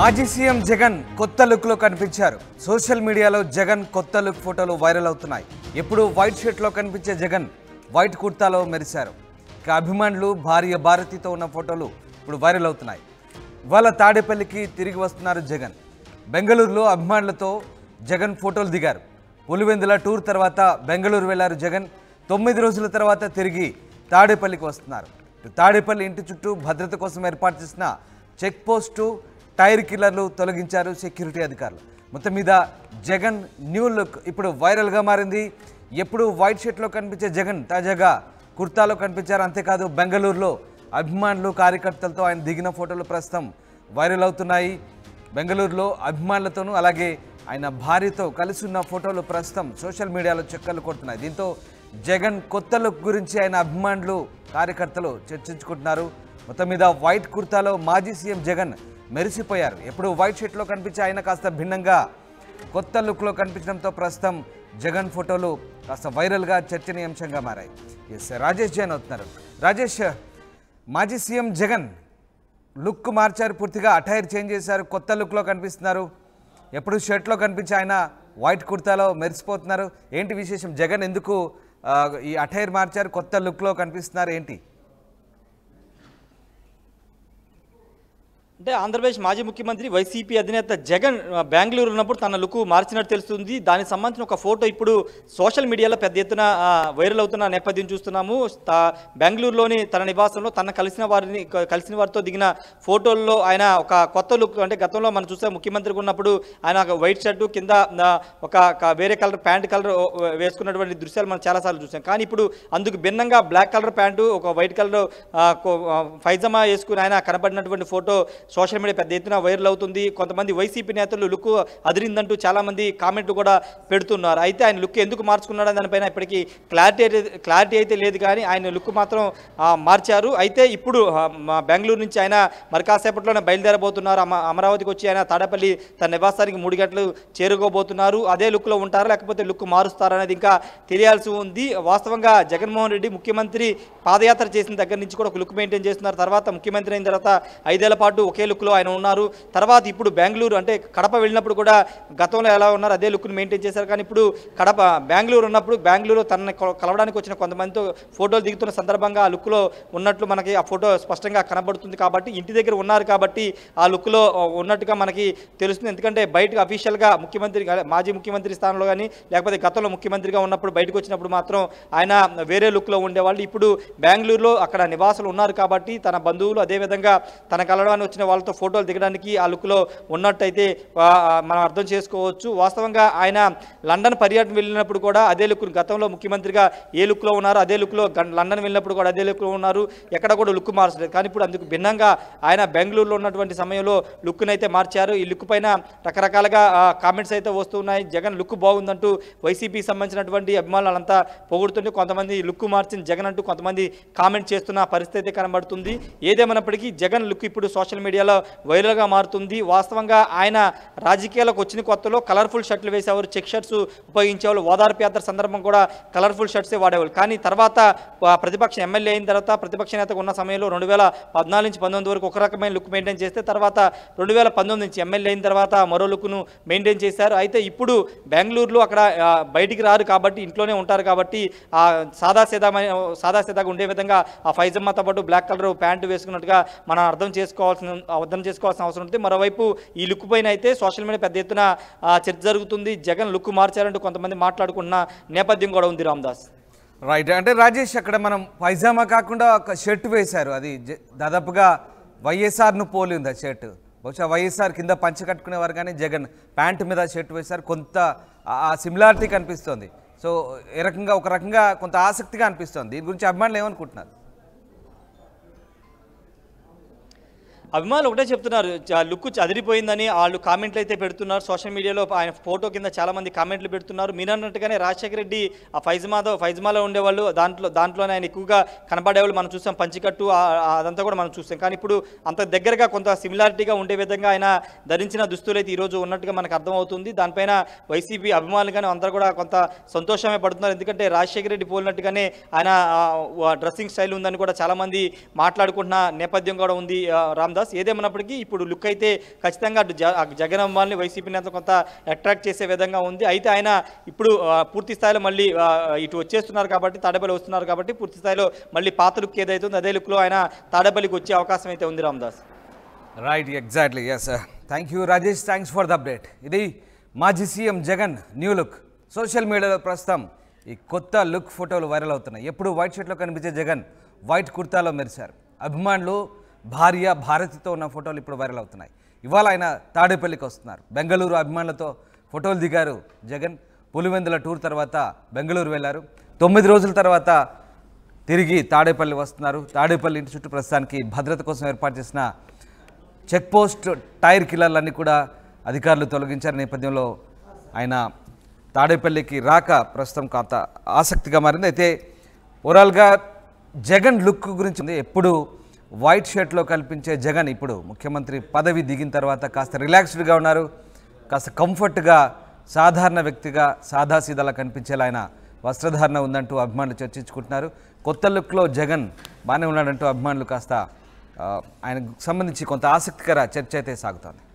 మాజీ సీఎం జగన్ కొత్త లుక్లో కనిపించారు సోషల్ మీడియాలో జగన్ కొత్త లుక్ ఫోటోలు వైరల్ అవుతున్నాయి ఎప్పుడు వైట్ షర్ట్లో కనిపించే జగన్ వైట్ కుర్తాలో మెరిశారు ఇక అభిమానులు భార్య భారతితో ఉన్న ఫోటోలు ఇప్పుడు వైరల్ అవుతున్నాయి ఇవాళ తాడేపల్లికి తిరిగి వస్తున్నారు జగన్ బెంగళూరులో అభిమానులతో జగన్ ఫోటోలు దిగారు పులివెందుల టూర్ తర్వాత బెంగళూరు వెళ్లారు జగన్ తొమ్మిది రోజుల తర్వాత తిరిగి తాడేపల్లికి వస్తున్నారు తాడేపల్లి ఇంటి చుట్టూ భద్రత కోసం ఏర్పాటు చేసిన చెక్ పోస్టు టైర్ కిల్లర్లు తొలగించారు సెక్యూరిటీ అధికారులు మొత్తం మీద జగన్ న్యూ లుక్ ఇప్పుడు వైరల్గా మారింది ఎప్పుడు వైట్ షర్ట్లో కనిపించే జగన్ తాజాగా కుర్తాలో కనిపించారు అంతేకాదు బెంగళూరులో అభిమానులు కార్యకర్తలతో ఆయన దిగిన ఫోటోలు ప్రస్తుతం వైరల్ అవుతున్నాయి బెంగళూరులో అభిమానులతోనూ అలాగే ఆయన భార్యతో కలిసి ఉన్న ఫోటోలు ప్రస్తుతం సోషల్ మీడియాలో చెక్కలు కొడుతున్నాయి దీంతో జగన్ కొత్త లుక్ గురించి ఆయన అభిమానులు కార్యకర్తలు చర్చించుకుంటున్నారు మొత్తం మీద వైట్ కుర్తాలో మాజీ సీఎం జగన్ మెరిసిపోయారు ఎప్పుడు వైట్ షర్ట్లో కనిపించే ఆయన కాస్త భిన్నంగా కొత్త లుక్లో కనిపించడంతో ప్రస్తుతం జగన్ ఫోటోలు కాస్త వైరల్గా చర్చనీయాంశంగా మారాయి ఎస్ రాజేష్ జైన్ అవుతున్నారు రాజేష్ మాజీ సీఎం జగన్ లుక్ మార్చారు పూర్తిగా అటైర్ చేంజ్ చేశారు కొత్త లుక్లో కనిపిస్తున్నారు ఎప్పుడు షర్ట్లో కనిపించి ఆయన వైట్ కుర్తాలో మెరిసిపోతున్నారు ఏంటి విశేషం జగన్ ఎందుకు ఈ అటైర్ మార్చారు కొత్త లుక్లో కనిపిస్తున్నారు ఏంటి అంటే ఆంధ్రప్రదేశ్ మాజీ ముఖ్యమంత్రి వైసీపీ అధినేత జగన్ బెంగళూరు ఉన్నప్పుడు తన లుక్ మార్చినట్టు తెలుస్తుంది దానికి సంబంధించిన ఒక ఫోటో ఇప్పుడు సోషల్ మీడియాలో పెద్ద ఎత్తున వైరల్ అవుతున్న నేపథ్యం చూస్తున్నాము బెంగళూరులోని తన నివాసంలో తన కలిసిన వారిని కలిసిన వారితో దిగిన ఫోటోల్లో ఆయన ఒక కొత్త లుక్ అంటే గతంలో మనం చూస్తే ముఖ్యమంత్రిగా ఉన్నప్పుడు ఆయన ఒక వైట్ షర్టు కింద ఒక వేరే కలర్ ప్యాంట్ కలర్ వేసుకున్నటువంటి దృశ్యాలు మనం చాలాసార్లు చూసాం కానీ ఇప్పుడు అందుకు భిన్నంగా బ్లాక్ కలర్ ప్యాంటు ఒక వైట్ కలర్ ఫైజమా వేసుకుని ఆయన కనబడినటువంటి ఫోటో సోషల్ మీడియా పెద్ద ఎత్తున వైరల్ అవుతుంది కొంతమంది వైసీపీ నేతలు లుక్ అదిరిందంటూ చాలామంది కామెంట్లు కూడా పెడుతున్నారు అయితే ఆయన లుక్ ఎందుకు మార్చుకున్నాడని దానిపైన ఇప్పటికీ క్లారిటీ క్లారిటీ అయితే లేదు కానీ ఆయన లుక్ మాత్రం మార్చారు అయితే ఇప్పుడు బెంగళూరు నుంచి ఆయన మరి కాసేపట్లోనే బయలుదేరబోతున్నారు అమరావతికి వచ్చి ఆయన తాడపల్లి తన నివాసానికి మూడు గంటలు చేరుకోబోతున్నారు అదే లుక్లో ఉంటారా లేకపోతే లుక్ మారుస్తారా అనేది ఇంకా తెలియాల్సి ఉంది వాస్తవంగా జగన్మోహన్ రెడ్డి ముఖ్యమంత్రి పాదయాత్ర చేసిన దగ్గర నుంచి కూడా ఒక లుక్ మెయింటైన్ చేస్తున్నారు తర్వాత ముఖ్యమంత్రి అయిన తర్వాత ఐదేళ్ల పాటు ఒక ఒకే లుక్లో ఆయన ఉన్నారు తర్వాత ఇప్పుడు బెంగళూరు అంటే కడప వెళ్ళినప్పుడు కూడా గతంలో ఎలా ఉన్నారు అదే లుక్ను మెయింటైన్ చేశారు కానీ ఇప్పుడు కడప బెంగళూరు ఉన్నప్పుడు బెంగళూరు తనని కలవడానికి వచ్చిన కొంతమందితో ఫోటోలు దిగుతున్న సందర్భంగా ఆ లుక్లో ఉన్నట్లు మనకి ఆ ఫోటో స్పష్టంగా కనబడుతుంది కాబట్టి ఇంటి దగ్గర ఉన్నారు కాబట్టి ఆ లుక్లో ఉన్నట్టుగా మనకి తెలుస్తుంది ఎందుకంటే బయటకు అఫీషియల్గా ముఖ్యమంత్రి మాజీ ముఖ్యమంత్రి స్థానంలో కానీ లేకపోతే గతంలో ముఖ్యమంత్రిగా ఉన్నప్పుడు బయటకు వచ్చినప్పుడు మాత్రం ఆయన వేరే లుక్లో ఉండేవాళ్ళు ఇప్పుడు బెంగళూరులో అక్కడ నివాసులు ఉన్నారు కాబట్టి తన బంధువులు అదేవిధంగా తన కలవడానికి వచ్చిన వాళ్ళతో ఫోటోలు దిగడానికి ఆ లుక్లో ఉన్నట్టయితే మనం అర్థం చేసుకోవచ్చు వాస్తవంగా ఆయన లండన్ పర్యటన వెళ్ళినప్పుడు కూడా అదే లుక్ గతంలో ముఖ్యమంత్రిగా ఏ లుక్లో ఉన్నారో అదే లుక్లో లండన్ వెళ్ళినప్పుడు కూడా అదే లుక్లో ఉన్నారు ఎక్కడ కూడా లుక్ మార్చలేదు కానీ ఇప్పుడు అందుకు భిన్నంగా ఆయన బెంగళూరులో ఉన్నటువంటి సమయంలో లుక్ను అయితే మార్చారు ఈ లుక్ పైన రకరకాలుగా కామెంట్స్ అయితే వస్తున్నాయి జగన్ లుక్ బాగుందంటూ వైసీపీకి సంబంధించినటువంటి అభిమానులంతా పొగుడుతుంటే కొంతమంది లుక్ మార్చిన జగన్ అంటూ కొంతమంది కామెంట్ చేస్తున్న పరిస్థితి కనబడుతుంది ఏదేమైనప్పటికీ జగన్ లుక్ ఇప్పుడు సోషల్ మీడియా సోషల్ వైరల్గా మారుతుంది వాస్తవంగా ఆయన రాజకీయాలకు వచ్చిన కొత్తలో కలర్ఫుల్ షర్ట్లు వేసేవారు చెక్ షర్ట్స్ ఉపయోగించేవాళ్ళు ఓదార్పు యాత్ర సందర్భం కూడా కలర్ఫుల్ షర్ట్సే వాడేవాళ్ళు కానీ తర్వాత ప్రతిపక్ష ఎమ్మెల్యే అయిన తర్వాత ప్రతిపక్ష నేతకు ఉన్న సమయంలో రెండు వేల పద్నాలుగు నుంచి పంతొమ్మిది వరకు ఒక రకమైన లుక్ మెయింటైన్ చేస్తే తర్వాత రెండు వేల పంతొమ్మిది నుంచి ఎమ్మెల్యే అయిన తర్వాత మరో లుక్ను మెయింటైన్ చేశారు అయితే ఇప్పుడు బెంగళూరులో అక్కడ బయటికి రారు కాబట్టి ఇంట్లోనే ఉంటారు కాబట్టి సాదా సీదాగా ఉండే విధంగా ఆ ఫైజమ్మాతో పాటు బ్లాక్ కలర్ ప్యాంటు వేసుకున్నట్టుగా మనం అర్థం చేసుకోవాల్సిన అర్థం చేసుకోవాల్సిన అవసరం ఉంటుంది మరోవైపు ఈ లుక్ పైన అయితే సోషల్ మీడియా పెద్ద ఎత్తున చర్చ జరుగుతుంది జగన్ లుక్ మార్చారంటూ కొంతమంది మాట్లాడుకున్న నేపథ్యం కూడా ఉంది రామ్దాస్ రైట్ అంటే రాజేష్ అక్కడ మనం పైజామా కాకుండా ఒక షర్ట్ వేశారు అది దాదాపుగా వైఎస్ఆర్ను పోలి ఉంది ఆ షర్ట్ బహుశా వైఎస్ఆర్ కింద పంచ కట్టుకునేవారు కానీ జగన్ ప్యాంటు మీద షర్ట్ వేశారు కొంత ఆ సిమిలారిటీ కనిపిస్తోంది సో ఏ రకంగా ఒక రకంగా కొంత ఆసక్తిగా అనిపిస్తుంది దీని గురించి అభిమానులు ఏమనుకుంటున్నారు అభిమానులు ఒకటే చెప్తున్నారు లుక్ చదిరిపోయిందని వాళ్ళు కామెంట్లు అయితే పెడుతున్నారు సోషల్ మీడియాలో ఆయన ఫోటో కింద చాలామంది కామెంట్లు పెడుతున్నారు మీరు అన్నట్టుగానే రాజశేఖర రెడ్డి ఆ ఫైజ్మాతో ఫైజ్మాలో ఉండేవాళ్ళు దాంట్లో దాంట్లోనే ఆయన ఎక్కువగా కనబడేవాళ్ళు మనం చూసాం పంచికట్టు అదంతా కూడా మనం చూస్తాం కానీ ఇప్పుడు అంత దగ్గరగా కొంత సిమిలారిటీగా ఉండే విధంగా ఆయన ధరించిన దుస్తులు అయితే ఈరోజు ఉన్నట్టుగా మనకు అర్థమవుతుంది దానిపైన వైసీపీ అభిమానులు కానీ అందరూ కూడా కొంత సంతోషమే పడుతున్నారు ఎందుకంటే రాజశేఖర రెడ్డి పోలినట్టుగానే ఆయన డ్రెస్సింగ్ స్టైల్ ఉందని కూడా చాలామంది మాట్లాడుకుంటున్న నేపథ్యం కూడా ఉంది రామ్దాస్ దాస్ ఏదేమన్నప్పటికీ ఇప్పుడు లుక్ అయితే ఖచ్చితంగా అటు జగన్ అమ్మాలని వైసీపీ నేత కొంత అట్రాక్ట్ చేసే విధంగా ఉంది అయితే ఆయన ఇప్పుడు పూర్తి స్థాయిలో మళ్ళీ ఇటు వచ్చేస్తున్నారు కాబట్టి తాడేపల్లి వస్తున్నారు కాబట్టి పూర్తి స్థాయిలో మళ్ళీ పాత లుక్ ఏదైతే అదే లుక్లో ఆయన తాడేపల్లికి వచ్చే అవకాశం అయితే ఉంది Ramdas right exactly yes thank you Rajesh thanks for the update ఇది మాజీ CM Jagan new look social మీడియాలో ప్రస్తుతం ఈ కొత్త లుక్ ఫోటోలు వైరల్ అవుతున్నాయి ఎప్పుడు వైట్ షర్ట్లో కనిపించే జగన్ వైట్ కుర్తాలో మెరిశారు అభిమానులు భార్య భారతితో ఉన్న ఫోటోలు ఇప్పుడు వైరల్ అవుతున్నాయి ఇవాళ ఆయన తాడేపల్లికి వస్తున్నారు బెంగళూరు అభిమానులతో ఫోటోలు దిగారు జగన్ పులివెందుల టూర్ తర్వాత బెంగళూరు వెళ్ళారు తొమ్మిది రోజుల తర్వాత తిరిగి తాడేపల్లి వస్తున్నారు తాడేపల్లి ఇంటి చుట్టూ ప్రస్తుతానికి భద్రత కోసం ఏర్పాటు చేసిన చెక్పోస్ట్ టైర్ కిల్లర్లన్నీ కూడా అధికారులు తొలగించారు నేపథ్యంలో ఆయన తాడేపల్లికి రాక ప్రస్తుతం కాంత ఆసక్తిగా మారింది అయితే ఓవరాల్గా జగన్ లుక్ గురించి ఎప్పుడు వైట్ షర్ట్లో కల్పించే జగన్ ఇప్పుడు ముఖ్యమంత్రి పదవి దిగిన తర్వాత కాస్త రిలాక్స్డ్గా ఉన్నారు కాస్త కంఫర్ట్గా సాధారణ వ్యక్తిగా సాదాసీదలా కనిపించేలా ఆయన వస్త్రధారణ ఉందంటూ అభిమానులు చర్చించుకుంటున్నారు కొత్త లుక్లో జగన్ బాగానే ఉన్నాడంటూ అభిమానులు కాస్త ఆయనకు సంబంధించి కొంత ఆసక్తికర చర్చ అయితే సాగుతోంది